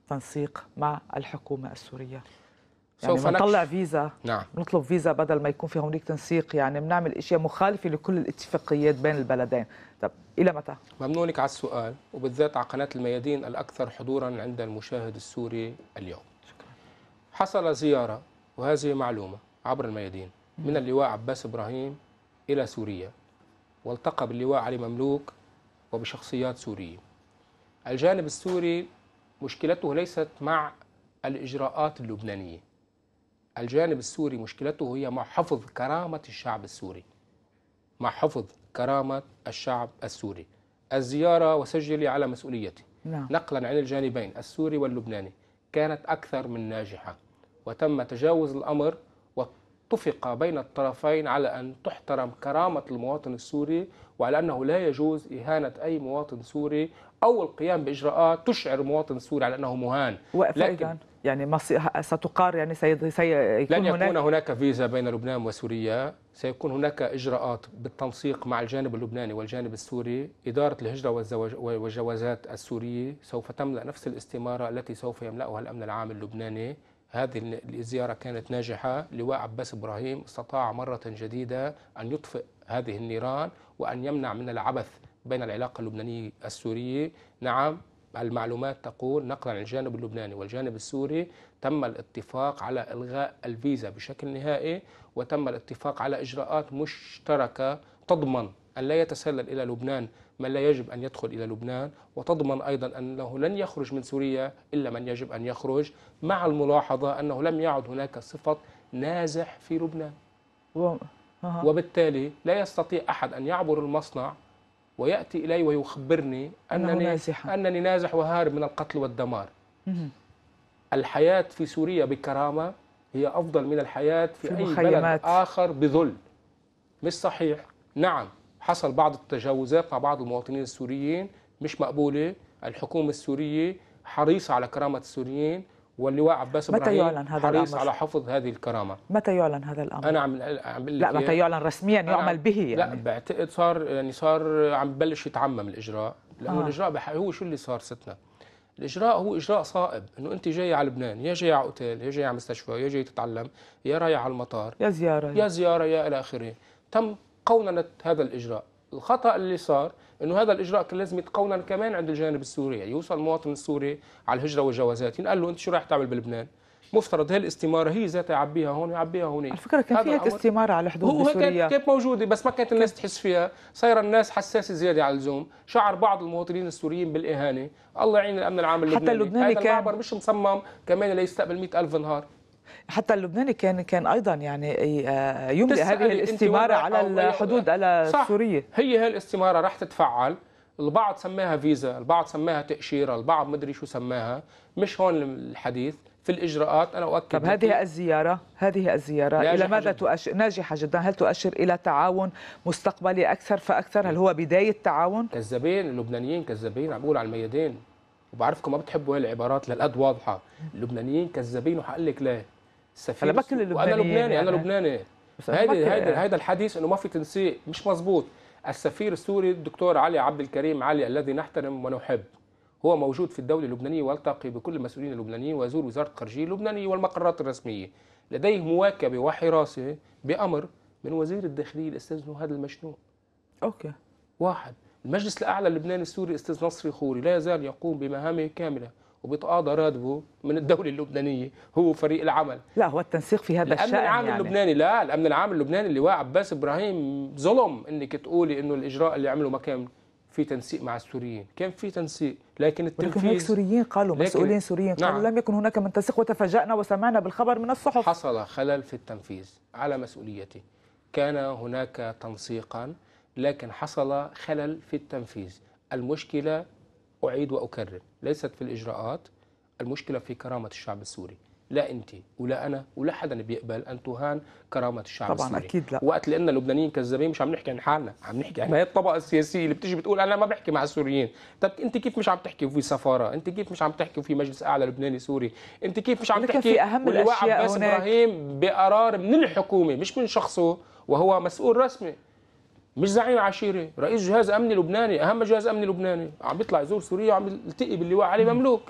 S1: تنسيق مع الحكومة السورية؟ يعني نطلع فيزا نعم. بنطلب فيزا بدل ما يكون في هونيك تنسيق يعني بنعمل اشياء مخالفه لكل الاتفاقيات بين البلدين طب الى متى
S2: ممنونك على السؤال وبالذات على قناه الميادين الاكثر حضورا عند المشاهد السوري اليوم شكرا. حصل زياره وهذه معلومه عبر الميادين من اللواء عباس ابراهيم الى سوريا والتقى باللواء علي مملوك وبشخصيات سورية الجانب السوري مشكلته ليست مع الإجراءات اللبنانية الجانب السوري مشكلته هي مع حفظ كرامة الشعب السوري مع حفظ كرامة الشعب السوري الزيارة وسجلي على مسؤوليتي لا. نعم. نقلا عن الجانبين السوري واللبناني كانت أكثر من ناجحة وتم تجاوز الأمر اتفق بين الطرفين على أن تحترم كرامة المواطن السوري وعلى أنه لا يجوز إهانة أي مواطن سوري أو القيام بإجراءات تشعر مواطن سوري على أنه مهان لكن
S1: يعني مصر ستقار يعني سيكون
S2: لن يكون هناك, هناك فيزا بين لبنان وسوريا سيكون هناك إجراءات بالتنسيق مع الجانب اللبناني والجانب السوري إدارة الهجرة والجوازات السورية سوف تملأ نفس الاستمارة التي سوف يملأها الأمن العام اللبناني هذه الزيارة كانت ناجحة لواء عباس إبراهيم استطاع مرة جديدة أن يطفئ هذه النيران وأن يمنع من العبث بين العلاقة اللبنانية السورية نعم المعلومات تقول نقلا عن الجانب اللبناني والجانب السوري تم الاتفاق على إلغاء الفيزا بشكل نهائي وتم الاتفاق على إجراءات مشتركة تضمن أن لا يتسلل إلى لبنان من لا يجب أن يدخل إلى لبنان وتضمن أيضا أنه لن يخرج من سوريا إلا من يجب أن يخرج مع الملاحظة أنه لم يعد هناك صفة نازح في لبنان وبالتالي لا يستطيع أحد أن يعبر المصنع ويأتي إلي ويخبرني أنني نازحة. أنني نازح وهارب من القتل والدمار الحياة في سوريا بكرامة هي أفضل من الحياة في, في أي بلد آخر بذل مش صحيح نعم حصل بعض التجاوزات مع بعض المواطنين السوريين مش مقبوله الحكومه السوريه حريصه على كرامه السوريين واللواء عباس متى ابراهيم يعلن هذا حريص الأمر؟ على حفظ هذه الكرامه
S1: متى يعلن هذا الامر
S2: انا عم عم لا متى يعلن رسميا يعمل به يعني لا بعتقد صار يعني صار عم ببلش يتعمم الاجراء لانه آه. الاجراء هو شو اللي صار ستنا الاجراء هو اجراء صائب انه انت جاي على لبنان يا جاي على اوتيل يا جاي على مستشفى يا جاي تتعلم يا رايح على المطار يا زياره يا زياره يا الى اخره تم قوننت هذا الإجراء الخطأ اللي صار انه هذا الاجراء كان لازم يتقونن كمان عند الجانب السوري يعني يوصل المواطن السوري على الهجره والجوازات ينقال يعني له انت شو رايح تعمل بلبنان مفترض هي الاستماره هي ذاتها يعبيها هون يعبيها هون على فكره كان في هيك
S1: استماره على الحدود هو بسوريا
S2: كانت موجوده بس ما كانت الناس تحس فيها صايره الناس حساسه زياده على اللزوم شعر بعض المواطنين السوريين بالاهانه الله يعين الامن العام اللبناني حتى اللبناني هذا كان المعبر مش مصمم كمان ليستقبل 100000 نهار
S1: حتى اللبناني كان كان ايضا يعني آه، يملئ هذه الاستماره على الحدود
S2: السوريه هي هي الاستماره رح تتفعل البعض سماها فيزا البعض سماها تاشيره البعض مدري شو سماها مش هون الحديث في الاجراءات انا اؤكد طب هذه الزياره
S1: هذه الزياره الى ماذا
S2: تؤشر ناجحه جدا هل تؤشر الى تعاون
S1: مستقبلي اكثر فاكثر هل هو بدايه تعاون
S2: كذابين اللبنانيين كذابين عم بقول على الميادين وبعرفكم ما بتحبوا هالعبارات للقد واضحه اللبنانيين كذابين وحقلك ليه السفير انا بكل اللبناني وانا لبناني انا يعني. لبناني هيدا هيدا هيدا الحديث انه ما في تنسيق مش مزبوط السفير السوري الدكتور علي عبد الكريم علي الذي نحترم ونحب هو موجود في الدولة اللبنانية والتقي بكل المسؤولين اللبنانيين ويزور وزارة الخارجية اللبنانية والمقرات الرسمية لديه مواكبة وحراسة بأمر من وزير الداخلية الأستاذ نهاد المشنوق أوكي واحد المجلس الأعلى اللبناني السوري الأستاذ نصري خوري لا يزال يقوم بمهامه كاملة وبيتقاضى راتبه من الدولة اللبنانية هو فريق العمل لا
S1: هو التنسيق في هذا الشأن الأمن العام يعني.
S2: اللبناني لا الأمن العام اللبناني اللي وقع عباس إبراهيم ظلم إنك تقولي إنه الإجراء اللي عمله ما كان في تنسيق مع السوريين كان في تنسيق لكن التنفيذ ولكن هناك سوريين قالوا مسؤولين
S1: سوريين قالوا نعم لم يكن هناك من تنسيق وتفاجأنا وسمعنا بالخبر من الصحف
S2: حصل خلل في التنفيذ على مسؤوليتي كان هناك تنسيقا لكن حصل خلل في التنفيذ المشكلة أعيد وأكرر ليست في الإجراءات المشكلة في كرامة الشعب السوري لا انت ولا انا ولا حدا بيقبل ان تهان كرامه الشعب طبعا السوري اكيد لا وقت لان اللبنانيين كذابين مش عم نحكي عن حالنا عم نحكي عن هاي الطبقه السياسيه اللي بتيجي بتقول انا ما بحكي مع السوريين طب انت كيف مش عم تحكي في سفاره انت كيف مش عم تحكي في مجلس اعلى لبناني سوري انت كيف مش عم تحكي في اهم الاشياء ابراهيم بقرار من الحكومه مش من شخصه وهو مسؤول رسمي مش زعيم عشيره رئيس جهاز امني لبناني اهم جهاز امني لبناني عم بيطلع يزور سوريا وعم يلتقي باللواء علي مملوك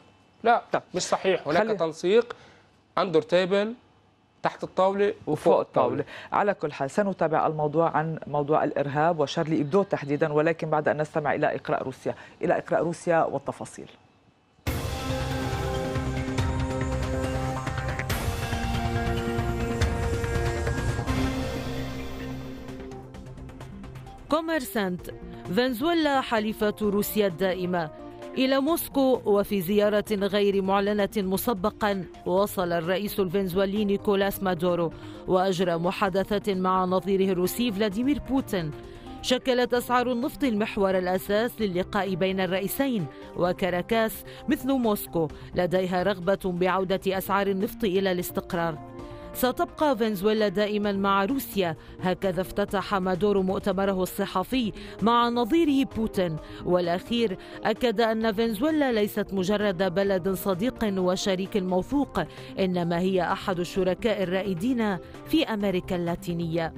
S2: لا طب. مش صحيح هناك خلي... تنسيق اندر تيبل
S1: تحت الطاوله وفوق الطاوله على كل حال سنتابع الموضوع عن موضوع الارهاب وشارلي ابدو تحديدا ولكن بعد ان نستمع الى اقراء روسيا الى اقراء روسيا والتفاصيل
S4: كوميرسانت فنزويلا حليفة روسيا الدائمة إلى موسكو وفي زيارة غير معلنة مسبقا وصل الرئيس الفنزويلي نيكولاس مادورو وأجرى محادثات مع نظيره الروسي فلاديمير بوتين شكلت أسعار النفط المحور الأساس للقاء بين الرئيسين وكاراكاس مثل موسكو لديها رغبة بعودة أسعار النفط إلى الاستقرار ستبقى فنزويلا دائما مع روسيا هكذا افتتح مادورو مؤتمره الصحفي مع نظيره بوتين والاخير اكد ان فنزويلا ليست مجرد بلد صديق وشريك موثوق انما هي احد الشركاء الرائدين في امريكا اللاتينيه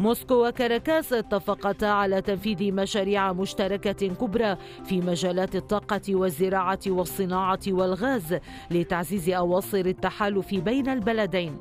S4: موسكو وكاراكاس اتفقتا على تنفيذ مشاريع مشتركة كبرى في مجالات الطاقة والزراعة والصناعة والغاز لتعزيز أواصر التحالف بين البلدين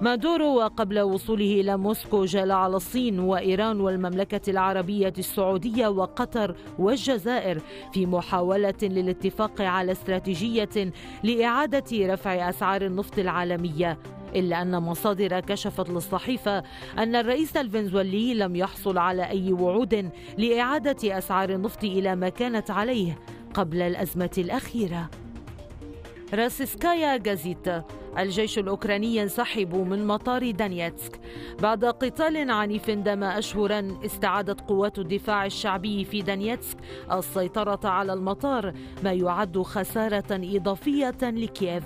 S4: مادورو وقبل وصوله إلى موسكو جال على الصين وإيران والمملكة العربية السعودية وقطر والجزائر في محاولة للاتفاق على استراتيجية لإعادة رفع أسعار النفط العالمية إلا أن مصادر كشفت للصحيفة أن الرئيس الفنزويلي لم يحصل على أي وعود لإعادة أسعار النفط إلى ما كانت عليه قبل الأزمة الأخيرة راسيسكايا جازيتا الجيش الأوكراني ينسحب من مطار دانيتسك بعد قتال عنيف دام أشهرا استعادت قوات الدفاع الشعبي في دانيتسك السيطرة على المطار ما يعد خسارة إضافية لكييف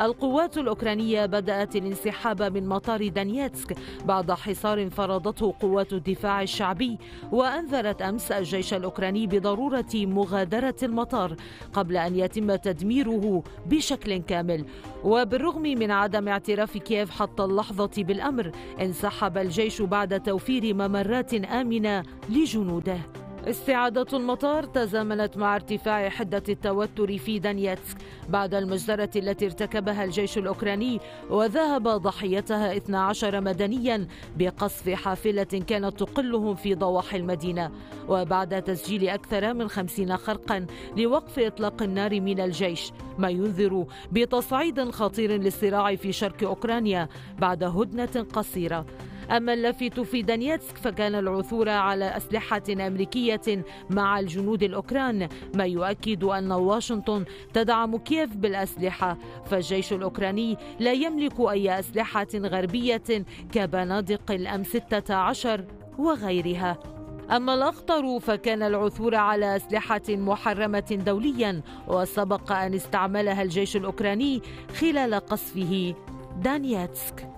S4: القوات الأوكرانية بدأت الانسحاب من مطار دانيتسك بعد حصار فرضته قوات الدفاع الشعبي وأنذرت أمس الجيش الأوكراني بضرورة مغادرة المطار قبل أن يتم تدميره بشكل كامل وبالرغم بالرغم من عدم اعتراف كييف حتى اللحظة بالأمر انسحب الجيش بعد توفير ممرات آمنة لجنوده استعادة المطار تزامنت مع ارتفاع حدة التوتر في دانيتسك بعد المجزرة التي ارتكبها الجيش الأوكراني وذهب ضحيتها 12 مدنيا بقصف حافلة كانت تقلهم في ضواحي المدينة وبعد تسجيل أكثر من 50 خرقا لوقف إطلاق النار من الجيش ما ينذر بتصعيد خطير للصراع في شرق أوكرانيا بعد هدنة قصيرة أما اللافت في دانيتسك فكان العثور على أسلحة أمريكية مع الجنود الأوكران ما يؤكد أن واشنطن تدعم كييف بالأسلحة فالجيش الأوكراني لا يملك أي أسلحة غربية كبنادق الأم 16 وغيرها أما الأخطر فكان العثور على أسلحة محرمة دوليا وسبق أن استعملها الجيش الأوكراني خلال قصفه دانياتسك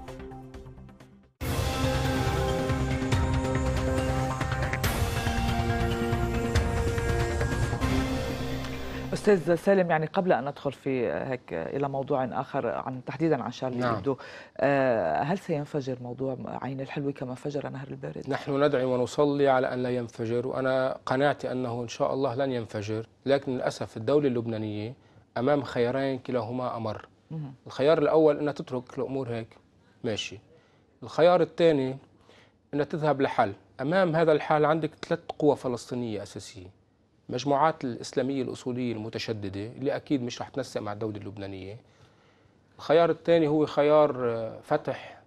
S1: استاذ سالم يعني قبل ان ندخل في هيك الى موضوع اخر عن تحديدا عن شارلي نعم. ابدو آه، هل سينفجر موضوع عين الحلوة كما فجر نهر البارد؟
S2: نحن ندعو ونصلي على ان لا ينفجر وانا قناعتي انه ان شاء الله لن ينفجر لكن للاسف الدوله اللبنانيه امام خيارين كلاهما امر الخيار الاول انها تترك الامور هيك ماشي الخيار الثاني انها تذهب لحل امام هذا الحل عندك ثلاث قوى فلسطينيه اساسيه المجموعات الإسلامية الأصولية المتشددة اللي أكيد مش رح تنسق مع الدولة اللبنانية الخيار الثاني هو خيار آه، فتح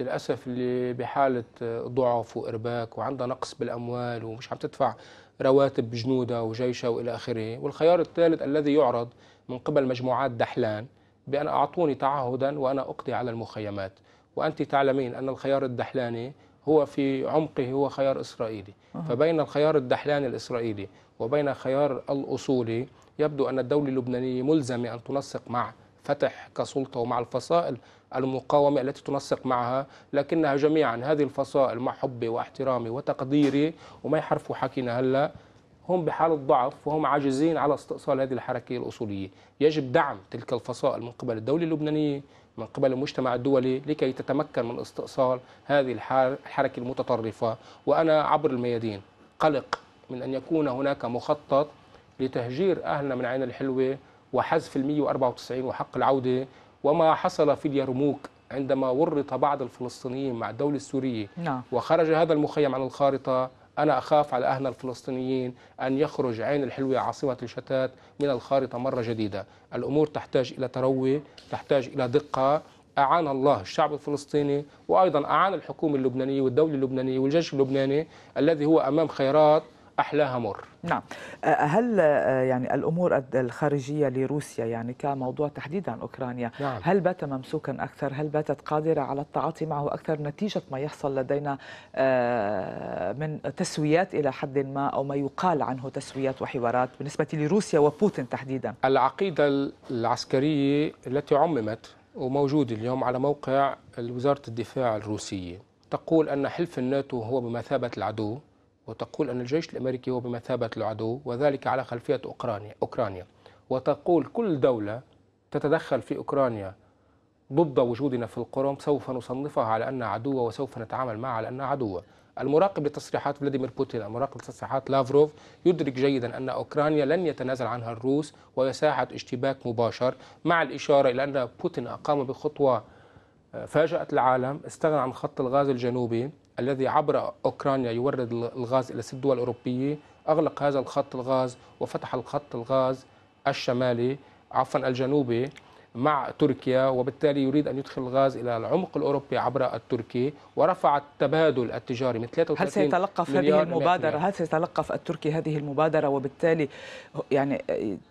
S2: للأسف اللي بحالة آه، ضعف وإرباك وعندها نقص بالأموال ومش عم تدفع رواتب جنودها وجيشها وإلى آخره والخيار الثالث الذي يعرض من قبل مجموعات دحلان بأن أعطوني تعهدا وأنا أقضي على المخيمات وأنت تعلمين أن الخيار الدحلاني هو في عمقه هو خيار إسرائيلي فبين الخيار الدحلاني الإسرائيلي وبين خيار الأصولي يبدو أن الدولة اللبنانية ملزمة أن تنسق مع فتح كسلطة ومع الفصائل المقاومة التي تنسق معها لكنها جميعا هذه الفصائل مع حبي واحترامي وتقديري وما يحرفوا حكينا هلأ هم بحالة ضعف وهم عاجزين على استئصال هذه الحركة الأصولية يجب دعم تلك الفصائل من قبل الدولة اللبنانية من قبل المجتمع الدولي لكي تتمكن من استئصال هذه الحركة المتطرفة وأنا عبر الميادين قلق من أن يكون هناك مخطط لتهجير أهلنا من عين الحلوة وحذف ال 194 وحق العودة وما حصل في اليرموك عندما ورط بعض الفلسطينيين مع الدولة السورية نعم. وخرج هذا المخيم عن الخارطة أنا أخاف على أهلنا الفلسطينيين أن يخرج عين الحلوة عاصمة الشتات من الخارطة مرة جديدة الأمور تحتاج إلى تروي تحتاج إلى دقة أعان الله الشعب الفلسطيني وأيضا أعان الحكومة اللبنانية والدولة اللبنانية والجيش اللبناني الذي هو أمام خيارات أحلاها مر
S1: نعم أه، أه، هل أه، يعني الأمور الخارجية لروسيا يعني كموضوع تحديدا أوكرانيا نعم. هل بات ممسوكا أكثر هل باتت قادرة على التعاطي معه أكثر نتيجة ما يحصل لدينا من تسويات إلى حد ما أو ما يقال عنه تسويات وحوارات بالنسبة لروسيا وبوتين تحديدا
S2: العقيدة العسكرية التي عممت وموجودة اليوم على موقع وزارة الدفاع الروسية تقول أن حلف الناتو هو بمثابة العدو وتقول أن الجيش الأمريكي هو بمثابة العدو وذلك على خلفية أوكرانيا أوكرانيا وتقول كل دولة تتدخل في أوكرانيا ضد وجودنا في القرم سوف نصنفها على أنها عدوة وسوف نتعامل معها على أنها عدوة المراقب لتصريحات فلاديمير بوتين المراقب لتصريحات لافروف يدرك جيدا أن أوكرانيا لن يتنازل عنها الروس وهي ساحة اشتباك مباشر مع الإشارة إلى أن بوتين أقام بخطوة آه، فاجأت العالم استغنى عن خط الغاز الجنوبي الذي عبر أوكرانيا يورد الغاز إلى ست دول أوروبية أغلق هذا الخط الغاز وفتح الخط الغاز الشمالي عفوا الجنوبي مع تركيا وبالتالي يريد أن يدخل الغاز إلى العمق الأوروبي عبر التركي ورفع التبادل التجاري من 33 هل سيتلقف هذه
S1: المبادرة هل سيتلقف التركي هذه المبادرة وبالتالي يعني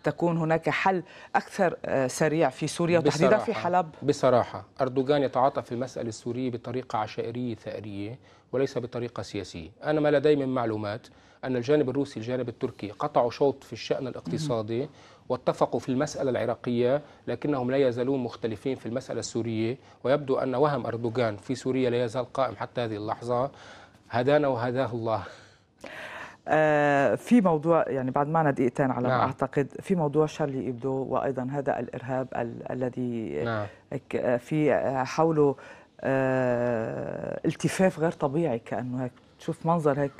S1: تكون هناك حل أكثر آه، سريع في سوريا وتحديدا في حلب
S2: بصراحة أردوغان يتعاطى في المسألة السورية بطريقة عشائرية ثأرية وليس بطريقة سياسية أنا ما لدي من معلومات أن الجانب الروسي الجانب التركي قطعوا شوط في الشأن الاقتصادي واتفقوا في المسألة العراقية لكنهم لا يزالون مختلفين في المسألة السورية ويبدو أن وهم أردوغان في سوريا لا يزال قائم حتى هذه اللحظة هدانا وهداه الله آه،
S1: في موضوع يعني بعد معنا دقيقتين على نعم. ما اعتقد في موضوع شارلي ابدو وايضا هذا الارهاب ال الذي نعم. في آه، حوله آه، التفاف غير طبيعي كانه هيك تشوف منظر هيك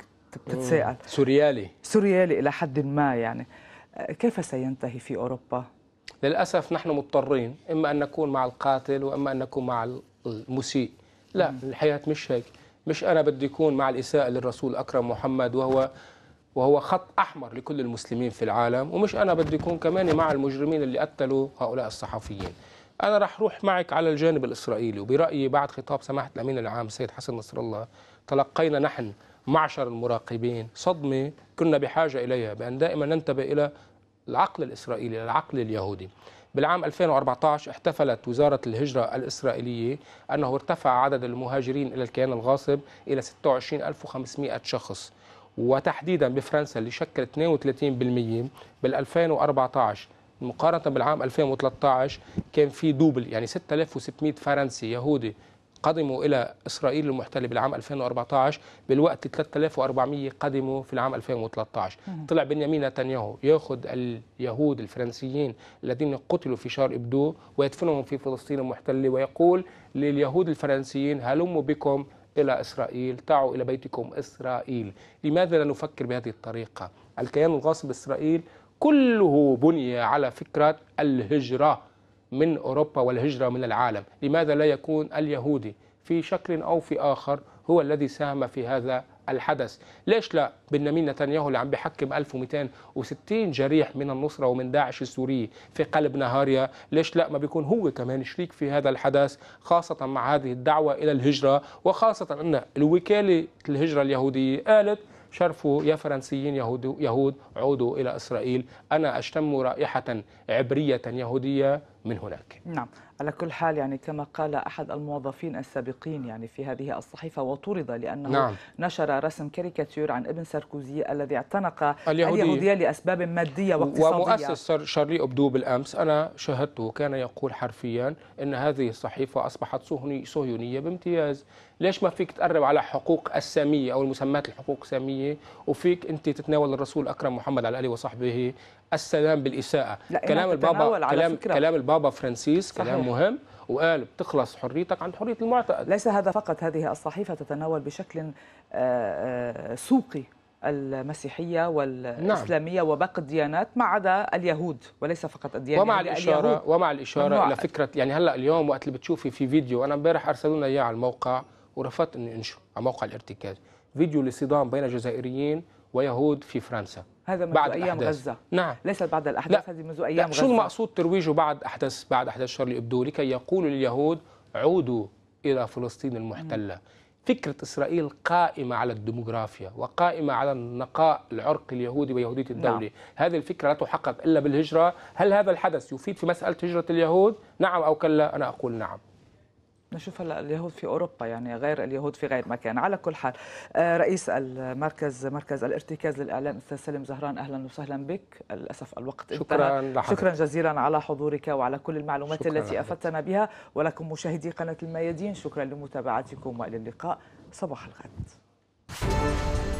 S1: بتتساءل سوريالي سوريالي الى حد ما يعني كيف سينتهي في أوروبا؟
S2: للأسف نحن مضطرين إما أن نكون مع القاتل وإما أن نكون مع المسيء لا الحياة مش هيك مش أنا بدي أكون مع الإساءة للرسول أكرم محمد وهو وهو خط أحمر لكل المسلمين في العالم ومش أنا بدي أكون كمان مع المجرمين اللي قتلوا هؤلاء الصحفيين أنا رح روح معك على الجانب الإسرائيلي وبرأيي بعد خطاب سماحة الأمين العام السيد حسن نصر الله تلقينا نحن معشر المراقبين صدمة كنا بحاجة إليها بأن دائما ننتبه إلى العقل الإسرائيلي العقل اليهودي بالعام 2014 احتفلت وزارة الهجرة الإسرائيلية أنه ارتفع عدد المهاجرين إلى الكيان الغاصب إلى 26500 شخص وتحديدا بفرنسا اللي شكل 32% بال 2014 مقارنة بالعام 2013 كان في دوبل يعني 6600 فرنسي يهودي قدموا إلى إسرائيل المحتلة بالعام 2014 بالوقت 3400 قدموا في العام 2013 طلع بنيامين نتنياهو ياخذ اليهود الفرنسيين الذين قتلوا في شار إبدو ويدفنهم في فلسطين المحتلة ويقول لليهود الفرنسيين هلموا بكم إلى إسرائيل تعوا إلى بيتكم إسرائيل لماذا لا نفكر بهذه الطريقة الكيان الغاصب إسرائيل كله بني على فكرة الهجرة من أوروبا والهجرة من العالم لماذا لا يكون اليهودي في شكل أو في آخر هو الذي ساهم في هذا الحدث ليش لا بنيامين نتنياهو اللي عم بيحكم 1260 جريح من النصرة ومن داعش السوري في قلب نهاريا ليش لا ما بيكون هو كمان شريك في هذا الحدث خاصة مع هذه الدعوة إلى الهجرة وخاصة أن الوكالة الهجرة اليهودية قالت شرفوا يا فرنسيين يهود, يهود عودوا إلى إسرائيل أنا أشتم رائحة عبرية يهودية من هناك
S1: نعم على كل حال يعني كما قال أحد الموظفين السابقين يعني في هذه الصحيفة وطرد لأنه نعم. نشر رسم كاريكاتير عن ابن ساركوزي الذي اعتنق اليهودية, اليهودية لأسباب مادية واقتصادية ومؤسس
S2: شارلي أبدو بالأمس أنا شاهدته كان يقول حرفيا أن هذه الصحيفة أصبحت صهيونية بامتياز ليش ما فيك تقرب على حقوق السامية أو المسمات الحقوق السامية وفيك أنت تتناول الرسول أكرم محمد على آله وصحبه السلام بالإساءة كلام البابا كلام, كلام البابا فرانسيس صحيح. كلام مهم وقال بتخلص حريتك عن حرية
S1: المعتقد ليس هذا فقط هذه الصحيفة تتناول بشكل آه، آه، سوقي المسيحية والإسلامية نعم. وباقي الديانات ما عدا اليهود وليس فقط
S2: الديانات يعني ومع الإشارة ومع الإشارة إلى فكرة يعني هلا اليوم وقت اللي بتشوفي في فيديو أنا امبارح أرسلوا لنا إياه على الموقع ورفضت إني أنشره على موقع الارتكاز فيديو لصدام بين جزائريين ويهود في فرنسا
S1: هذا منذ بعد ايام أحداث. غزه نعم ليس بعد الاحداث لا. هذه منذ ايام لا. غزه شو المقصود
S2: ترويجه بعد احداث بعد احداث شارلي ابدو لكي يقول لليهود عودوا الى فلسطين المحتله مم. فكره اسرائيل قائمه على الديموغرافيا وقائمه على النقاء العرق اليهودي ويهوديه الدوله نعم. هذه الفكره لا تحقق الا بالهجره هل هذا الحدث يفيد في مساله هجره اليهود نعم او كلا انا اقول نعم
S1: نشوف هلا اليهود في اوروبا يعني غير اليهود في غير مكان على كل حال آه، رئيس المركز مركز الارتكاز للاعلام استاذ سالم زهران اهلا وسهلا بك للاسف الوقت شكرا انتهى شكرا جزيلا على حضورك وعلى كل المعلومات التي افدتنا بها ولكم مشاهدي قناه الميادين شكرا لمتابعتكم والى اللقاء صباح الغد